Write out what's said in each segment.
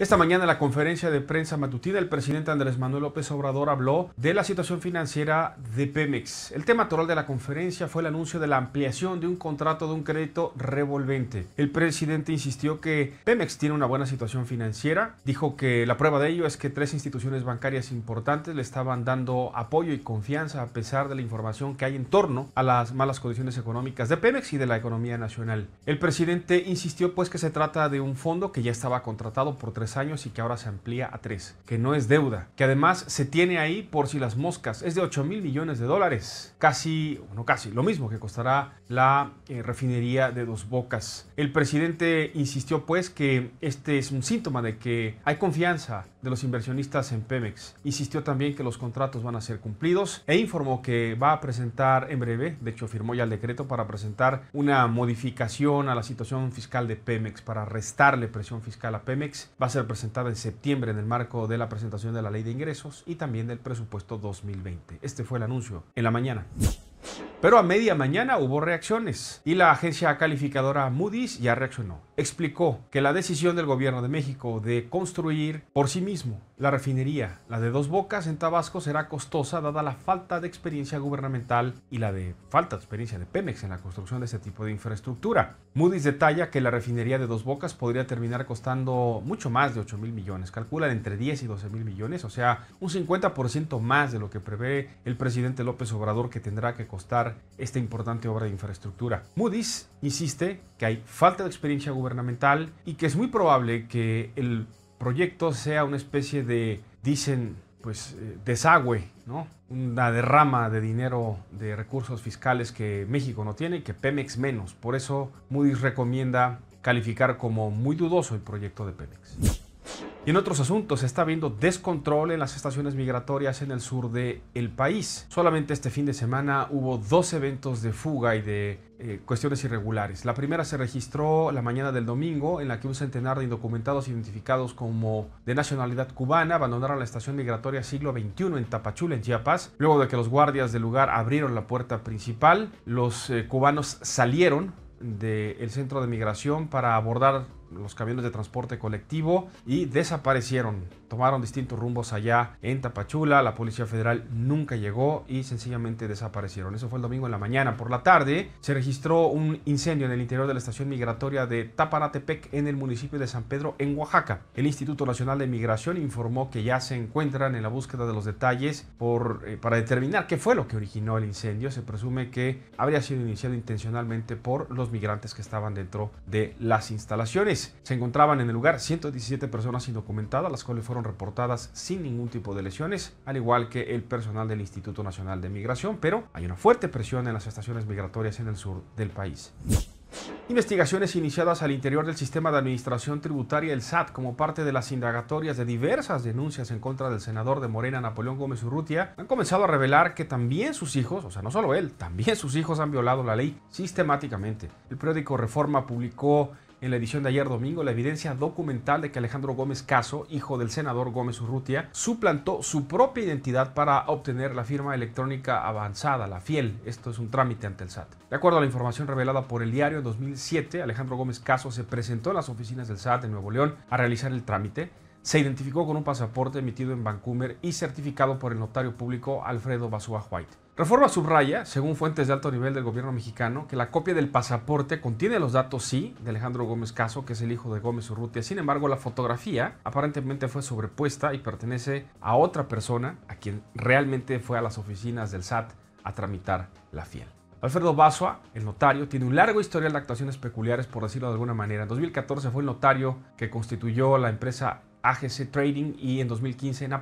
Esta mañana en la conferencia de prensa matutina, el presidente Andrés Manuel López Obrador habló de la situación financiera de Pemex. El tema toral de la conferencia fue el anuncio de la ampliación de un contrato de un crédito revolvente. El presidente insistió que Pemex tiene una buena situación financiera, dijo que la prueba de ello es que tres instituciones bancarias importantes le estaban dando apoyo y confianza a pesar de la información que hay en torno a las malas condiciones económicas de Pemex y de la economía nacional. El presidente insistió pues que se trata de un fondo que ya estaba contratado por tres años y que ahora se amplía a tres, que no es deuda, que además se tiene ahí por si las moscas, es de 8 mil millones de dólares, casi, no casi, lo mismo que costará la eh, refinería de Dos Bocas. El presidente insistió pues que este es un síntoma de que hay confianza de los inversionistas en Pemex. Insistió también que los contratos van a ser cumplidos e informó que va a presentar en breve, de hecho firmó ya el decreto para presentar una modificación a la situación fiscal de Pemex para restarle presión fiscal a Pemex. Va a ser representada presentada en septiembre en el marco de la presentación de la ley de ingresos y también del presupuesto 2020. Este fue el anuncio en la mañana. Pero a media mañana hubo reacciones y la agencia calificadora Moody's ya reaccionó explicó que la decisión del gobierno de México de construir por sí mismo la refinería, la de dos bocas en Tabasco, será costosa dada la falta de experiencia gubernamental y la de falta de experiencia de Pemex en la construcción de este tipo de infraestructura. Moody's detalla que la refinería de dos bocas podría terminar costando mucho más de 8 mil millones, calculan entre 10 y 12 mil millones, o sea, un 50% más de lo que prevé el presidente López Obrador que tendrá que costar esta importante obra de infraestructura. Moody's insiste que hay falta de experiencia gubernamental y que es muy probable que el proyecto sea una especie de, dicen, pues eh, desagüe, ¿no? Una derrama de dinero de recursos fiscales que México no tiene y que Pemex menos. Por eso Moody's recomienda calificar como muy dudoso el proyecto de Pemex. Y en otros asuntos, se está viendo descontrol en las estaciones migratorias en el sur del el país. Solamente este fin de semana hubo dos eventos de fuga y de eh, cuestiones irregulares. La primera se registró la mañana del domingo, en la que un centenar de indocumentados identificados como de nacionalidad cubana abandonaron la estación migratoria siglo XXI en Tapachula, en Chiapas, luego de que los guardias del lugar abrieron la puerta principal. Los eh, cubanos salieron del centro de migración para abordar los camiones de transporte colectivo y desaparecieron. Tomaron distintos rumbos allá en Tapachula, la Policía Federal nunca llegó y sencillamente desaparecieron. Eso fue el domingo en la mañana. Por la tarde se registró un incendio en el interior de la estación migratoria de Tapanatepec en el municipio de San Pedro, en Oaxaca. El Instituto Nacional de Migración informó que ya se encuentran en la búsqueda de los detalles por, eh, para determinar qué fue lo que originó el incendio. Se presume que habría sido iniciado intencionalmente por los migrantes que estaban dentro de las instalaciones se encontraban en el lugar 117 personas indocumentadas, las cuales fueron reportadas sin ningún tipo de lesiones, al igual que el personal del Instituto Nacional de Migración, pero hay una fuerte presión en las estaciones migratorias en el sur del país. Investigaciones iniciadas al interior del sistema de administración tributaria, el SAT, como parte de las indagatorias de diversas denuncias en contra del senador de Morena, Napoleón Gómez Urrutia, han comenzado a revelar que también sus hijos, o sea, no solo él, también sus hijos han violado la ley sistemáticamente. El periódico Reforma publicó en la edición de ayer domingo la evidencia documental de que Alejandro Gómez Caso, hijo del senador Gómez Urrutia, suplantó su propia identidad para obtener la firma electrónica avanzada, la FIEL. Esto es un trámite ante el SAT. De acuerdo a la información revelada por el diario en 2007, Alejandro Gómez Caso se presentó en las oficinas del SAT en Nuevo León a realizar el trámite se identificó con un pasaporte emitido en Vancouver y certificado por el notario público Alfredo Basua White. Reforma subraya, según fuentes de alto nivel del gobierno mexicano, que la copia del pasaporte contiene los datos sí de Alejandro Gómez Caso, que es el hijo de Gómez Urrutia. Sin embargo, la fotografía aparentemente fue sobrepuesta y pertenece a otra persona a quien realmente fue a las oficinas del SAT a tramitar la fiel. Alfredo Basua, el notario, tiene un largo historial de actuaciones peculiares, por decirlo de alguna manera. En 2014 fue el notario que constituyó la empresa AGC Trading y en 2015 en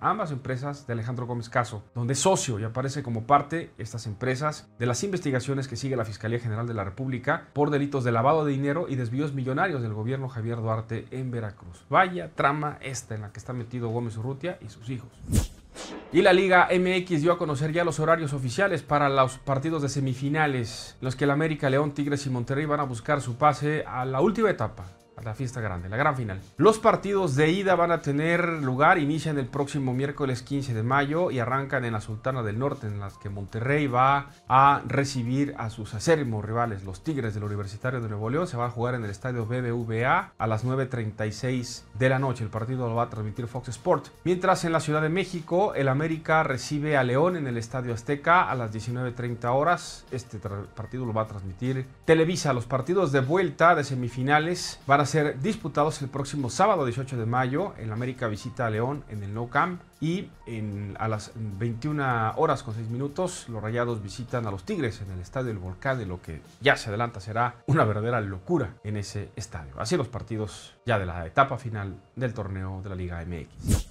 ambas empresas de Alejandro Gómez Caso, donde es socio y aparece como parte estas empresas de las investigaciones que sigue la Fiscalía General de la República por delitos de lavado de dinero y desvíos millonarios del gobierno Javier Duarte en Veracruz. Vaya trama esta en la que está metido Gómez Urrutia y sus hijos. Y la Liga MX dio a conocer ya los horarios oficiales para los partidos de semifinales, los que el América, León, Tigres y Monterrey van a buscar su pase a la última etapa la fiesta grande, la gran final. Los partidos de ida van a tener lugar, inician el próximo miércoles 15 de mayo y arrancan en la Sultana del Norte, en las que Monterrey va a recibir a sus acérrimos rivales, los Tigres del Universitario de Nuevo León. Se va a jugar en el estadio BBVA a las 9.36 de la noche. El partido lo va a transmitir Fox Sport. Mientras en la Ciudad de México, el América recibe a León en el estadio Azteca a las 19.30 horas. Este partido lo va a transmitir Televisa. Los partidos de vuelta de semifinales van a ser disputados el próximo sábado 18 de mayo. la América visita a León en el No Camp y en, a las 21 horas con 6 minutos los Rayados visitan a los Tigres en el Estadio del Volcán, de lo que ya se adelanta será una verdadera locura en ese estadio. Así los partidos ya de la etapa final del torneo de la Liga MX.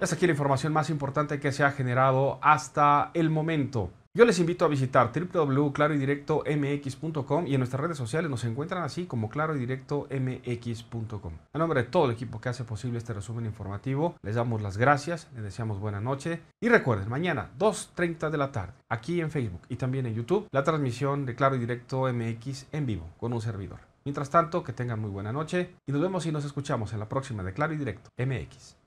Hasta aquí la información más importante que se ha generado hasta el momento. Yo les invito a visitar www.claroydirectomx.com y en nuestras redes sociales nos encuentran así como claroydirectomx.com. A nombre de todo el equipo que hace posible este resumen informativo, les damos las gracias, les deseamos buena noche y recuerden, mañana 2.30 de la tarde, aquí en Facebook y también en YouTube, la transmisión de Claro y Directo MX en vivo con un servidor. Mientras tanto, que tengan muy buena noche y nos vemos y nos escuchamos en la próxima de Claro y Directo MX.